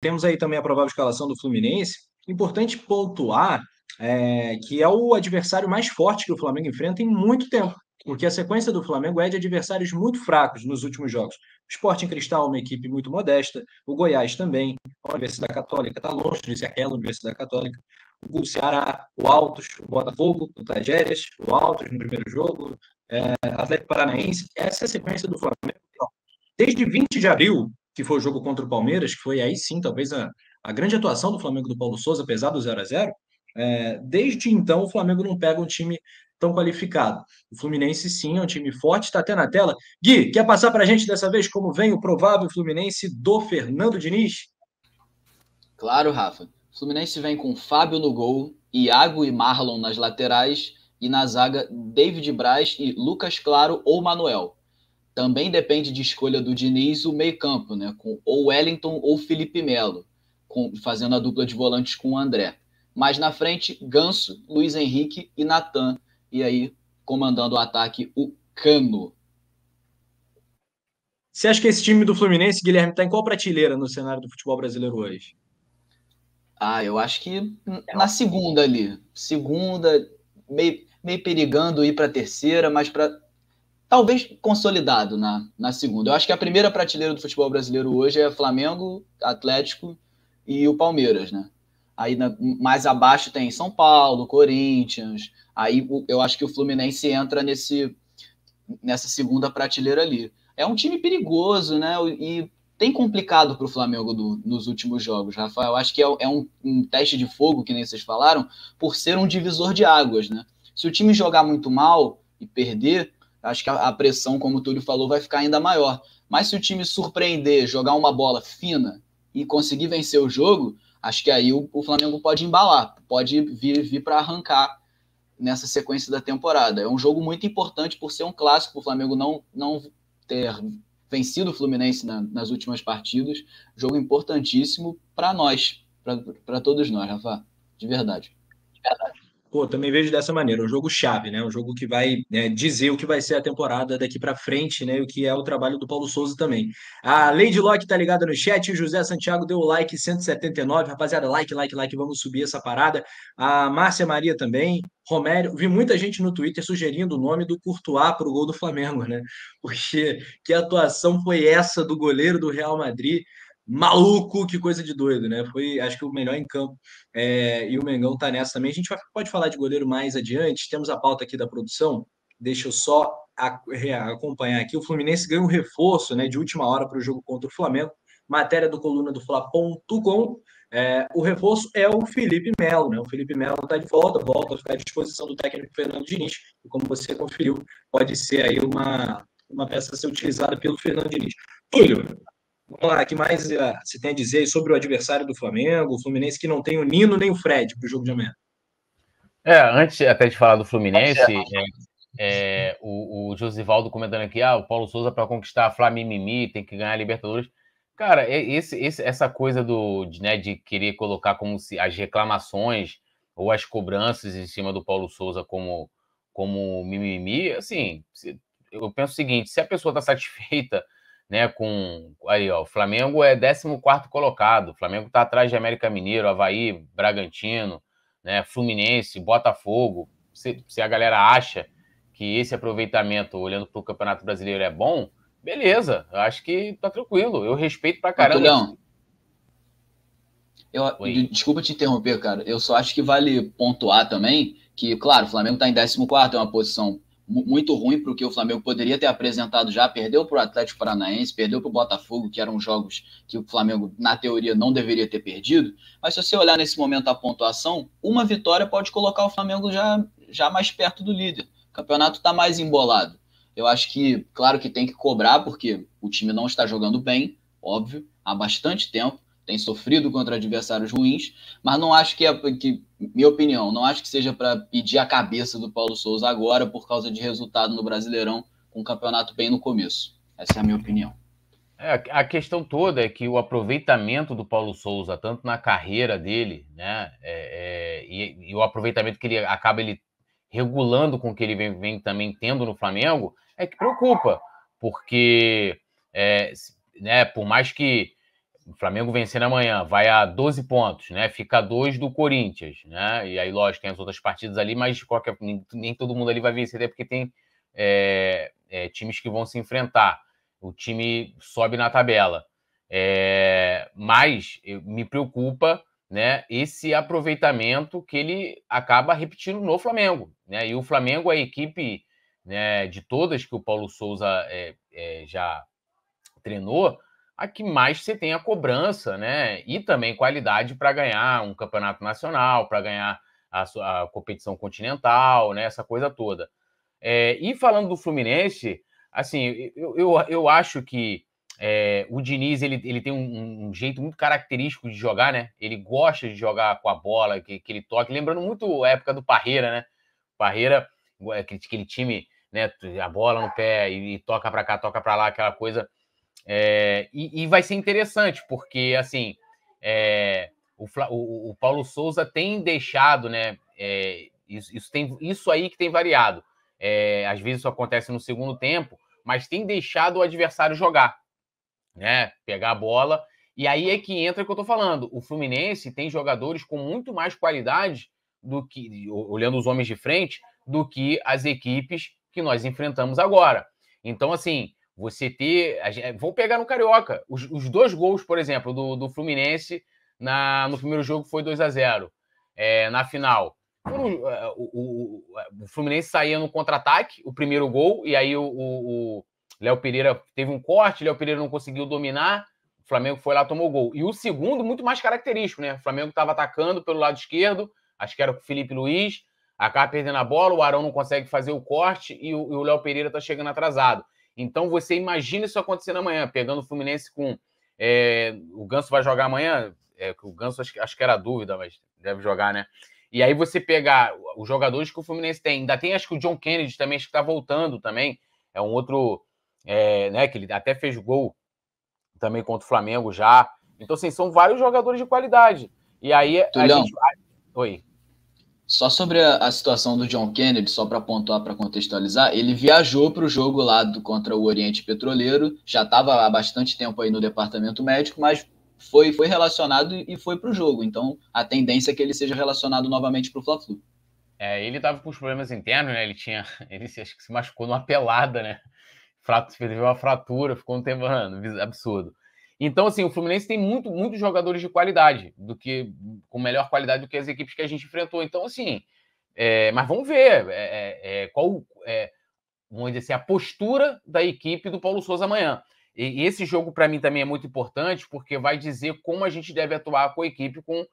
Temos aí também a provável escalação do Fluminense. Importante pontuar é, que é o adversário mais forte que o Flamengo enfrenta em muito tempo, porque a sequência do Flamengo é de adversários muito fracos nos últimos jogos. O Sporting Cristal é uma equipe muito modesta, o Goiás também, a Universidade Católica está longe de ser aquela Universidade Católica, o Ceará, o Altos, o Botafogo, o Tajeres, o Altos no primeiro jogo, é, Atlético Paranaense. Essa é a sequência do Flamengo. Desde 20 de abril, que foi o jogo contra o Palmeiras, que foi aí sim, talvez a, a grande atuação do Flamengo do Paulo Souza, apesar do 0 a 0 é, desde então o Flamengo não pega um time tão qualificado. O Fluminense, sim, é um time forte, está até na tela. Gui, quer passar para a gente dessa vez como vem o provável Fluminense do Fernando Diniz? Claro, Rafa. O Fluminense vem com Fábio no gol, Iago e Marlon nas laterais e na zaga David Braz e Lucas Claro ou Manuel também depende de escolha do Diniz o meio-campo, né? Com ou Wellington ou Felipe Melo, com, fazendo a dupla de volantes com o André. Mas na frente, Ganso, Luiz Henrique e Natan. E aí, comandando o ataque, o Cano. Você acha que esse time do Fluminense, Guilherme, está em qual prateleira no cenário do futebol brasileiro hoje? Ah, eu acho que é na segunda ali. Segunda, meio, meio perigando ir para a terceira, mas para talvez consolidado na, na segunda. Eu acho que a primeira prateleira do futebol brasileiro hoje é Flamengo, Atlético e o Palmeiras, né? Aí na, mais abaixo tem São Paulo, Corinthians. Aí eu acho que o Fluminense entra nesse nessa segunda prateleira ali. É um time perigoso, né? E tem complicado para o Flamengo do, nos últimos jogos, Rafael. Eu acho que é, é um, um, teste de fogo, que nem vocês falaram, por ser um divisor de águas, né? Se o time jogar muito mal e perder, acho que a, a pressão, como o Túlio falou, vai ficar ainda maior. Mas se o time surpreender, jogar uma bola fina e conseguir vencer o jogo, acho que aí o, o Flamengo pode embalar, pode vir, vir para arrancar nessa sequência da temporada. É um jogo muito importante por ser um clássico, o Flamengo não, não ter vencido o Fluminense na, nas últimas partidas. Jogo importantíssimo para nós, para todos nós, Rafa, de verdade. De verdade. Pô, também vejo dessa maneira, é um jogo chave, né? Um jogo que vai é, dizer o que vai ser a temporada daqui para frente, né? E o que é o trabalho do Paulo Souza também. A Lady Locke tá ligada no chat, o José Santiago deu o like 179, rapaziada, like, like, like, vamos subir essa parada. A Márcia Maria também, Romério, vi muita gente no Twitter sugerindo o nome do Courtois para o gol do Flamengo, né? Porque que atuação foi essa do goleiro do Real Madrid? maluco, que coisa de doido, né? Foi, acho que o melhor em campo. É, e o Mengão tá nessa também. A gente vai, pode falar de goleiro mais adiante. Temos a pauta aqui da produção. Deixa eu só a, acompanhar aqui. O Fluminense ganha um reforço, né, de última hora para o jogo contra o Flamengo. Matéria do coluna do Fla.com. É, o reforço é o Felipe Melo, né? O Felipe Melo está de volta, volta a ficar à disposição do técnico Fernando Diniz. E como você conferiu, pode ser aí uma, uma peça a ser utilizada pelo Fernando Diniz. Túlio, Vamos lá, o que mais uh, eh, se tem a dizer sobre o adversário do Flamengo, o Fluminense que não tem o Nino nem o Fred para o jogo de amanhã? É, antes até de falar do Fluminense, é, é, o, o Josivaldo comentando aqui, ah, o Paulo Souza para conquistar a Flamimimi tem que ganhar a Libertadores. Cara, é, esse, esse, essa coisa do, de, né, de querer colocar como se as reclamações ou as cobranças em cima do Paulo Souza como, como mimimi, assim, eu penso o seguinte: se a pessoa está satisfeita né? Com aí, ó, o Flamengo é 14 colocado. O Flamengo está atrás de América Mineiro, Havaí, Bragantino, né? Fluminense, Botafogo. Se, se a galera acha que esse aproveitamento, olhando para o Campeonato Brasileiro, é bom, beleza. Eu acho que tá tranquilo. Eu respeito pra caramba. Não. Eu, desculpa te interromper, cara. Eu só acho que vale pontuar também que, claro, o Flamengo tá em 14, é uma posição muito ruim para o que o Flamengo poderia ter apresentado já. Perdeu para o Atlético Paranaense, perdeu para o Botafogo, que eram jogos que o Flamengo, na teoria, não deveria ter perdido. Mas se você olhar nesse momento a pontuação, uma vitória pode colocar o Flamengo já, já mais perto do líder. O campeonato está mais embolado. Eu acho que, claro que tem que cobrar, porque o time não está jogando bem, óbvio, há bastante tempo tem sofrido contra adversários ruins, mas não acho que, é, que minha opinião, não acho que seja para pedir a cabeça do Paulo Souza agora por causa de resultado no Brasileirão com um campeonato bem no começo. Essa é a minha opinião. É, a questão toda é que o aproveitamento do Paulo Souza, tanto na carreira dele, né, é, é, e, e, o aproveitamento que ele acaba ele regulando com o que ele vem, vem também tendo no Flamengo, é que preocupa, porque, é, né, por mais que o Flamengo vencendo amanhã, vai a 12 pontos, né? Fica a 2 do Corinthians, né? E aí, lógico, tem as outras partidas ali, mas qualquer, nem, nem todo mundo ali vai vencer, porque tem é, é, times que vão se enfrentar. O time sobe na tabela. É, mas me preocupa né, esse aproveitamento que ele acaba repetindo no Flamengo. Né? E o Flamengo, a equipe né, de todas que o Paulo Souza é, é, já treinou, a que mais você tem a cobrança, né? E também qualidade para ganhar um campeonato nacional, para ganhar a, sua, a, competição continental, né? Essa coisa toda. É, e falando do Fluminense, assim, eu, eu, eu acho que é, o Diniz ele, ele tem um, um, jeito muito característico de jogar, né? Ele gosta de jogar com a bola, que, que ele toque, lembrando muito a época do Parreira, né? Parreira, é, aquele, aquele time, né? A bola no pé e, e toca para cá, toca para lá, aquela coisa é, e, e, vai ser interessante, porque assim é, o, o, o, Paulo Souza tem deixado, né? É, isso, isso, tem, isso aí que tem variado. É, às vezes isso acontece no segundo tempo, mas tem deixado o adversário jogar, né? Pegar a bola. E aí é que entra o que eu tô falando. O Fluminense tem jogadores com muito mais qualidade do que, olhando os homens de frente, do que as equipes que nós enfrentamos agora. Então, assim, você ter. Gente, vamos pegar no Carioca. Os, os, dois gols, por exemplo, do, do Fluminense na, no primeiro jogo foi 2 a 0 é, na final. É, o, o, o, Fluminense saía no contra-ataque, o primeiro gol, e aí o, o Léo Pereira teve um corte, Léo Pereira não conseguiu dominar, o Flamengo foi lá tomou o gol. E o segundo, muito mais característico, né? O Flamengo estava atacando pelo lado esquerdo, acho que era com o Felipe Luiz, acaba perdendo a bola, o Arão não consegue fazer o corte e o Léo Pereira está chegando atrasado. Então você imagina isso acontecendo amanhã, pegando o Fluminense com. É, o Ganso vai jogar amanhã? É, o Ganso acho, acho que era dúvida, mas deve jogar, né? E aí você pegar os jogadores que o Fluminense tem, ainda tem acho que o John Kennedy também, acho que tá voltando também. É um outro, é, né? Que ele até fez gol também contra o Flamengo já. Então, assim, são vários jogadores de qualidade. E aí Tulhão. a gente. Oi. Só sobre a, a, situação do John Kennedy, só para pontuar, para contextualizar, ele viajou para o jogo lá do, contra o Oriente Petroleiro, já estava há bastante tempo aí no departamento médico, mas foi, foi relacionado e foi para o jogo. Então, a tendência é que ele seja relacionado novamente para o Fla-Flu. É, ele estava com os problemas internos, né? Ele tinha, ele se, acho que se machucou numa pelada, né? Frato, teve uma fratura, ficou um tempo mano, absurdo. Então, assim, o Fluminense tem muito, muitos jogadores de qualidade, do que com melhor qualidade do que as equipes que a gente enfrentou. Então, assim, é, mas vamos ver é, é, é qual, é, vamos dizer assim, a postura da equipe do Paulo Souza amanhã. E, e esse jogo, para mim, também é muito importante, porque vai dizer como a gente deve atuar com a equipe com,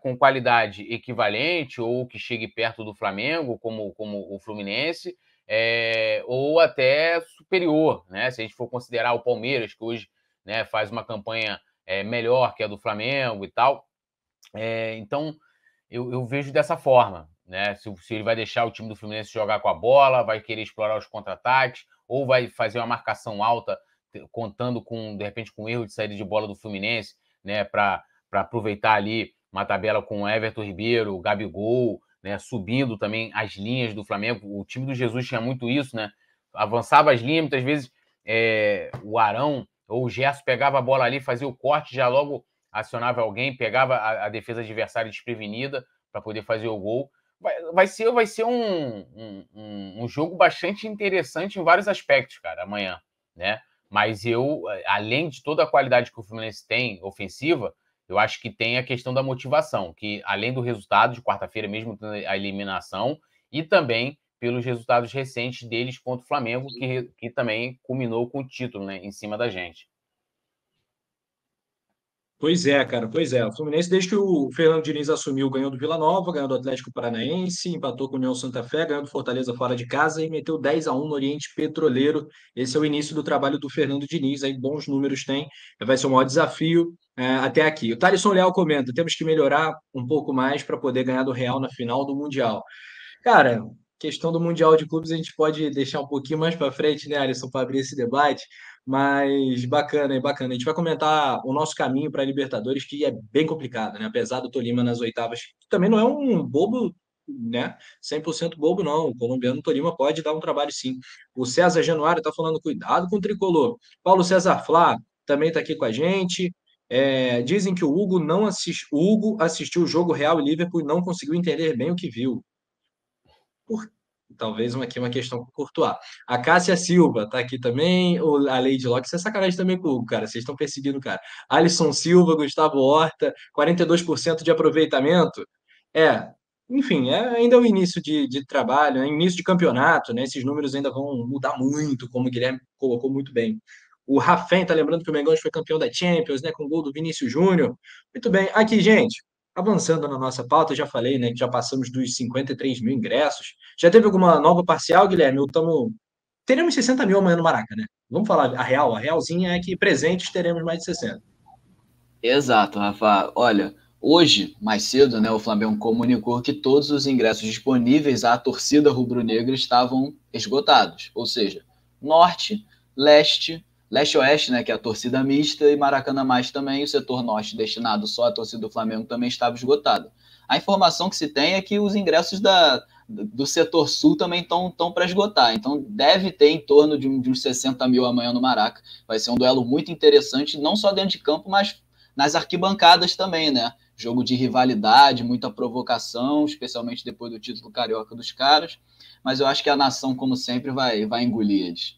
com qualidade equivalente ou que chegue perto do Flamengo, como, como o Fluminense, é, ou até superior, né? Se a gente for considerar o Palmeiras, que hoje né? Faz uma campanha é, melhor que a do Flamengo e tal. É, então, eu, eu, vejo dessa forma, né? Se, se, ele vai deixar o time do Fluminense jogar com a bola, vai querer explorar os contra-ataques, ou vai fazer uma marcação alta, contando com, de repente, com o erro de saída de bola do Fluminense, né? Para aproveitar ali uma tabela com Everton Ribeiro, Gabigol, né? Subindo também as linhas do Flamengo. O time do Jesus tinha muito isso, né? Avançava as linhas, muitas vezes é, o Arão ou o Gerson pegava a bola ali, fazia o corte, já logo acionava alguém, pegava a, a defesa adversária desprevenida para poder fazer o gol. Vai, vai ser, vai ser um, um, um, jogo bastante interessante em vários aspectos, cara, amanhã, né? Mas eu, além de toda a qualidade que o Fluminense tem ofensiva, eu acho que tem a questão da motivação, que além do resultado de quarta-feira, mesmo a eliminação, e também pelos resultados recentes deles contra o Flamengo, que, que também culminou com o título né, em cima da gente. Pois é, cara, pois é. O Fluminense, desde que o Fernando Diniz assumiu, ganhou do Vila Nova, ganhou do Atlético Paranaense, empatou com o União Santa Fé, ganhou do Fortaleza fora de casa e meteu 10 a 1 no Oriente Petroleiro. Esse é o início do trabalho do Fernando Diniz, aí bons números tem, vai ser o maior desafio é, até aqui. O Thaleson Leal comenta: temos que melhorar um pouco mais para poder ganhar do Real na final do Mundial. Cara, questão do Mundial de Clubes a gente pode deixar um pouquinho mais para frente, né, Alisson, para abrir esse debate. Mas bacana, é bacana. A gente vai comentar o nosso caminho para a Libertadores, que é bem complicado, né? Apesar do Tolima nas oitavas, que também não é um bobo, né? 100% bobo, não. O colombiano Tolima pode dar um trabalho, sim. O César Januário está falando, cuidado com o tricolor. Paulo César Flá também está aqui com a gente. É, dizem que o Hugo não assist... o Hugo assistiu o jogo Real e Liverpool e não conseguiu entender bem o que viu por talvez uma, aqui uma questão com o Courtois. A Cássia Silva tá aqui também, o, a Lady Locke, isso é sacanagem também com o Hugo, cara, vocês estão perseguindo cara. Alisson Silva, Gustavo Horta, 42% de aproveitamento. É, enfim, é, ainda é o início de, de trabalho, é início de campeonato, né? Esses números ainda vão mudar muito, como o Guilherme colocou muito bem. O Rafen tá lembrando que o Mengão foi campeão da Champions, né? Com o gol do Vinícius Júnior. Muito bem. Aqui, gente, Avançando na nossa pauta, já falei, né, que já passamos dos 53 mil ingressos. Já teve alguma nova parcial, Guilherme? tamo... Teremos 60 mil amanhã no Maraca, né? Vamos falar a real. A realzinha é que presentes teremos mais de 60. Exato, Rafa. Olha, hoje, mais cedo, né, o Flamengo comunicou que todos os ingressos disponíveis à torcida rubro-negra estavam esgotados. Ou seja, norte, leste, Leste-Oeste, né, que é a torcida mista, e Maracanã Mais também, o setor norte destinado só à torcida do Flamengo também estava esgotado. A informação que se tem é que os ingressos da, do setor sul também estão para esgotar, então deve ter em torno de, de uns 60 mil amanhã no Maraca. Vai ser um duelo muito interessante, não só dentro de campo, mas nas arquibancadas também, né? Jogo de rivalidade, muita provocação, especialmente depois do título carioca dos caras. Mas eu acho que a nação, como sempre, vai, vai engolir eles.